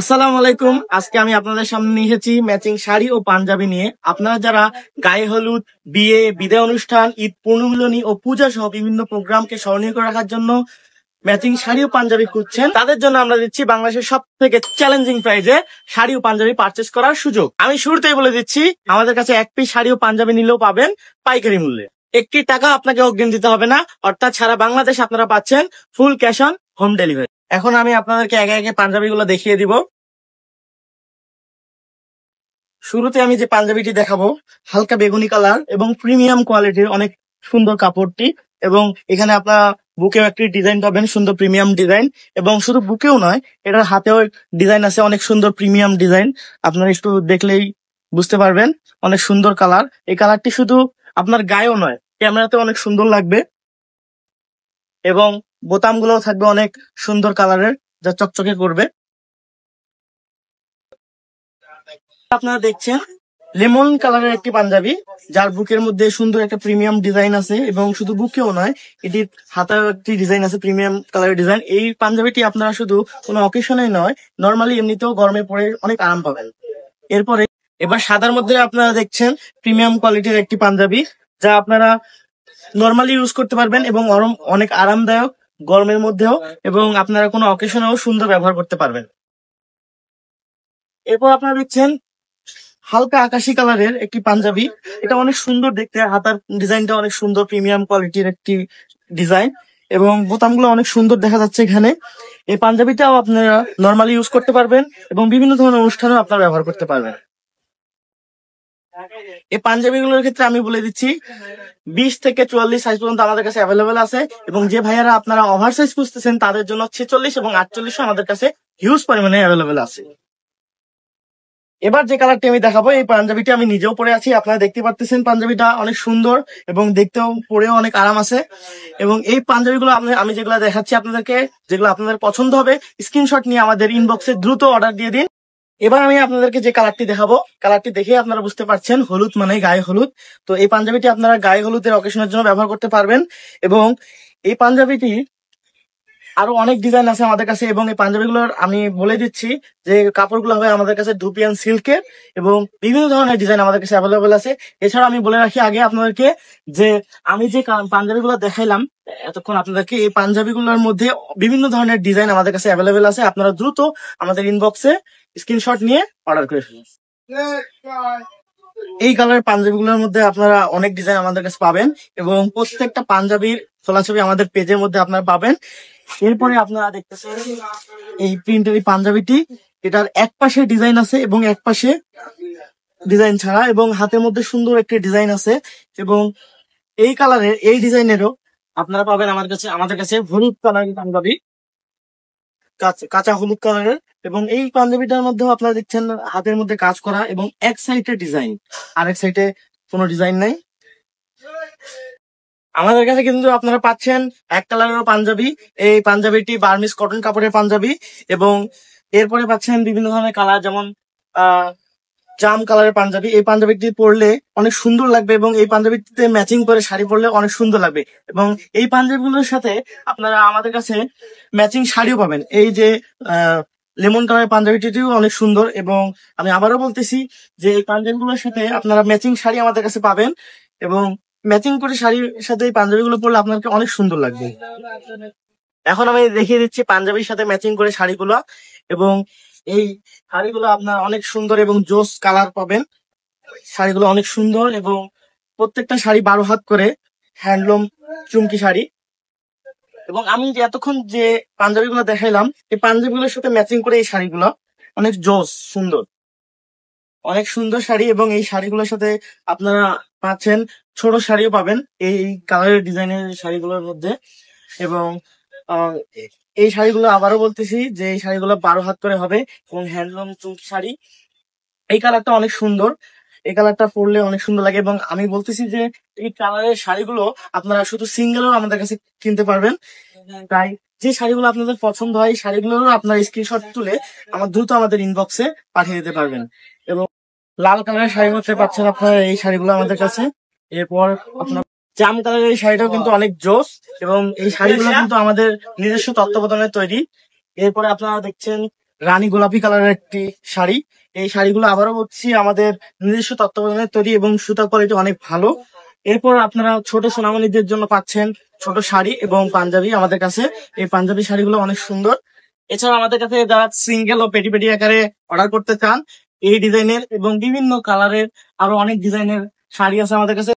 আসসালামু আলাইকুম আজকে আমি আপনাদের সামনে নিয়ে এসেছি ম্যাচিং শাড়ি ও পাঞ্জাবি নিয়ে আপনারা যারা গায়ে হলুদ বিয়ে বিদায় অনুষ্ঠান ঈদ পূর্ণমিলনী ও পূজা সহ বিভিন্ন প্রোগ্রামকে স্মরণীয় করে রাখার জন্য ম্যাচিং শাড়ি ও পাঞ্জাবি খুঁজছেন তাদের জন্য আমরা দিচ্ছি বাংলাদেশের সব থেকে চ্যালেঞ্জিং প্রাইজে শাড়ি ও পাঞ্জাবি পার্চেস করার সুযোগ আমি শুরুতেই বলে দিচ্ছি আমাদের কাছে এক পিস শাড়ি ও পাঞ্জাবি নিলেও পাবেন পাইকারি মূল্যে একটি টাকা আপনাকে অগ্রিম দিতে হবে না অর্থাৎ ছাড়া বাংলাদেশ আপনারা পাচ্ছেন full cash on home delivery এখন আমি আপনাদেরকে একে একে পাঞ্জাবিগুলো দেখিয়ে দিব শুরুতে আমি যে পাঞ্জাবিটি দেখাবো হালকা বেগুনি কালার এবং প্রিমিয়াম কোয়ালিটির অনেক সুন্দর কাপড়টি এবং এখানে আপনারা বুকেও একটি ডিজাইন পাবেন সুন্দর প্রিমিয়াম ডিজাইন এবং শুধু বুকেও নয় এটার হাতেও ডিজাইন আছে অনেক সুন্দর প্রিমিয়াম ডিজাইন আপনারা একটু দেখলেই বুঝতে পারবেন অনেক সুন্দর কালার এই কালারটি শুধু আপনার গায়েও নয় ক্যামেরাতে অনেক সুন্দর লাগবে এবং বোতামগুলো থাকবে অনেক সুন্দর কালারের যা চকচকে করবে আপনারা দেখছেন লেমন কালারের একটি পাঞ্জাবি যার বুকের মধ্যে সুন্দর একটা প্রিমিয়াম ডিজাইন আছে এবং শুধু বুকেও নয় এটির হাতার একটি ডিজাইন আছে প্রিমিয়াম কালারের ডিজাইন এই পাঞ্জাবিটি আপনারা শুধু কোনো অকেশনে নয় নর্মালি এমনিতেও গরমে পরে অনেক আরাম পাবেন এরপরে এবার সাদার মধ্যে আপনারা দেখছেন প্রিমিয়াম কোয়ালিটির একটি পাঞ্জাবি যা আপনারা নর্মালি ইউজ করতে পারবেন এবং অনেক আরামদায়ক গরমের মধ্যেও হ্যাঁ। এবং আপনারা কোনো অকেশনেও সুন্দর ব্যবহার করতে পারবেন এরপর আপনারা দেখছেন হালকা আকাশি কালারের একটি পাঞ্জাবি এটা অনেক সুন্দর দেখতে হাতার ডিজাইনটা অনেক সুন্দর প্রিমিয়াম কোয়ালিটির একটি ডিজাইন এবং বোতামগুলো অনেক সুন্দর দেখা যাচ্ছে এখানে এই পাঞ্জাবিটাও আপনারা নর্মালি ইউজ করতে পারবেন এবং বিভিন্ন ধরনের অনুষ্ঠানেও আপনারা ব্যবহার করতে পারবেন এই পাঞ্জাবিগুলোর ক্ষেত্রে আমি বলে দিচ্ছি বিশ থেকে চুয়াল্লিশ সাইজ পর্যন্ত আমাদের কাছে অ্যাভেলেবেল আছে এবং যে ভাইয়ারা আপনারা ওভার সাইজ খুঁজতেছেন তাদের জন্য ছেচল্লিশ এবং আটচল্লিশও আমাদের কাছে হিউজ পরিমাণে অ্যাভেলেবেল আছে এবার যে কালারটি আমি দেখাবো এই পাঞ্জাবিটি আমি নিজেও পরে আছি আপনারা দেখতে পারতেছেন পাঞ্জাবিটা অনেক সুন্দর এবং দেখতেও পরেও অনেক আরাম আছে এবং এই পাঞ্জাবিগুলো আমি যেগুলো দেখাচ্ছি আপনাদেরকে যেগুলো আপনাদের পছন্দ হবে স্ক্রিনশট নিয়ে আমাদের ইনবক্সে দ্রুত অর্ডার দিয়ে দিন এবার আমি আপনাদেরকে যে কালারটি দেখাবো কালারটি দেখে আপনারা বুঝতে পারছেন হলুদ মানে গায়ে হলুদ তো এই পাঞ্জাবিটি আপনারা গায়ে হলুদের অকেশনের জন্য ব্যবহার করতে পারবেন এবং এই পাঞ্জাবিটি আরো অনেক ডিজাইন আছে আমাদের কাছে এবং এই পাঞ্জাবিগুলোর আমি বলে দিচ্ছি যে কাপড়গুলো হবে আমাদের কাছে ধুপিয়ান সিল্কের এবং বিভিন্ন ধরনের ডিজাইন আমাদের কাছে অ্যাভেলেবেল আছে এছাড়া আমি বলে রাখি আগে আপনাদেরকে যে আমি যে পাঞ্জাবিগুলো দেখাইলাম এতক্ষণ আপনাদেরকে এই পাঞ্জাবিগুলোর মধ্যে বিভিন্ন ধরনের ডিজাইন আমাদের কাছে অ্যাভেলেবেল আছে আপনারা দ্রুত আমাদের ইনবক্সে স্ক্রিনশট নিয়ে অর্ডার করে ফেলুন এই পাঞ্জাবি পাঞ্জাবিগুলোর মধ্যে আপনারা অনেক ডিজাইন আমাদের কাছে পাবেন এবং প্রত্যেকটা পাঞ্জাবির ছলাছবি আমাদের পেজের মধ্যে আপনারা পাবেন এরপরে আপনারা দেখতেছেন এই প্রিন্ট এই পাঞ্জাবিটি এটার এক পাশে ডিজাইন আছে এবং এক পাশে ডিজাইন ছাড়া এবং হাতের মধ্যে সুন্দর একটি ডিজাইন আছে এবং এই কালারের এই ডিজাইনেরও আপনারা পাবেন আমার কাছে আমাদের কাছে হলুদ কালারের পাঞ্জাবি কাঁচা হলুদ কালারের এবং এই পাঞ্জাবিটার মধ্যেও আপনারা দেখছেন হাতের মধ্যে কাজ করা এবং এক সাইডে ডিজাইন আরেক সাইডে কোনো ডিজাইন নাই আমাদের কাছে কিন্তু আপনারা পাচ্ছেন এক কালারেরও পাঞ্জাবি এই পাঞ্জাবিটি বার্মিস কটন কাপড়ের পাঞ্জাবি এবং এরপরে পাচ্ছেন বিভিন্ন ধরনের কালার যেমন জাম কালারের পাঞ্জাবি এই পাঞ্জাবিটি পরলে অনেক সুন্দর লাগবে এবং এই পাঞ্জাবিটিতে ম্যাচিং করে শাড়ি পরলে অনেক সুন্দর লাগবে এবং এই পাঞ্জাবিগুলোর সাথে আপনারা আমাদের কাছে ম্যাচিং শাড়িও পাবেন এই যে লেমন কালারের পাঞ্জাবিটিও অনেক সুন্দর এবং আমি আবারও বলতেছি যে এই পাঞ্জাবিগুলোর সাথে আপনারা ম্যাচিং শাড়ি আমাদের কাছে পাবেন এবং ম্যাচিং করে শাড়ির সাথে এই পাঞ্জাবিগুলো পরলে আপনাকে অনেক সুন্দর লাগবে এখন আমি দেখিয়ে দিচ্ছি পাঞ্জাবির সাথে ম্যাচিং করে শাড়িগুলো এবং এই শাড়িগুলো আপনার অনেক সুন্দর এবং জোস কালার পাবেন শাড়িগুলো অনেক সুন্দর এবং প্রত্যেকটা শাড়ি বারো হাত করে হ্যান্ডলুম চুমকি শাড়ি এবং আমি যে এতক্ষণ যে পাঞ্জাবিগুলো দেখাইলাম এই পাঞ্জাবিগুলোর সাথে ম্যাচিং করে এই শাড়িগুলো অনেক জোস সুন্দর অনেক সুন্দর শাড়ি এবং এই শাড়িগুলোর সাথে আপনারা পাচ্ছেন ছোট শাড়িও পাবেন এই কালারের ডিজাইনের শাড়িগুলোর মধ্যে এবং এই শাড়িগুলো আবারও বলতেছি যে এই শাড়িগুলো বারো হাত করে হবে এবং হ্যান্ডলুম চুমকি শাড়ি এই কালারটা অনেক সুন্দর এই কালারটা পরলে অনেক সুন্দর লাগে এবং আমি বলতেছি যে এই কালারের শাড়িগুলো আপনারা শুধু সিঙ্গেলও আমাদের কাছে কিনতে পারবেন তাই যে শাড়িগুলো আপনাদের পছন্দ হয় এই শাড়িগুলোরও আপনার স্ক্রিনশট তুলে আমার দ্রুত আমাদের ইনবক্সে পাঠিয়ে দিতে পারবেন এবং লাল কালারের শাড়ি করতে পাচ্ছেন আপনার এই শাড়িগুলো আমাদের কাছে এরপর আপনার জাম কালারের এই শাড়িটাও কিন্তু অনেক জোস এবং এই শাড়িগুলো কিন্তু আমাদের নিজস্ব তত্ত্বাবধানে তৈরি এরপরে আপনারা দেখছেন রানী গোলাপি কালারের একটি শাড়ি এই শাড়িগুলো আবারও বলছি আমাদের নিজস্ব তত্ত্বাবধানে তৈরি এবং সুতা কোয়ালিটি অনেক ভালো এরপর আপনারা ছোট সোনামণিদের জন্য পাচ্ছেন ছোট শাড়ি এবং পাঞ্জাবি আমাদের কাছে এই পাঞ্জাবি শাড়িগুলো অনেক সুন্দর এছাড়া আমাদের কাছে যারা সিঙ্গেল ও পেটি পেটি আকারে অর্ডার করতে চান এই ডিজাইনের এবং বিভিন্ন কালারের আরো অনেক ডিজাইনের শাড়ি আছে আমাদের কাছে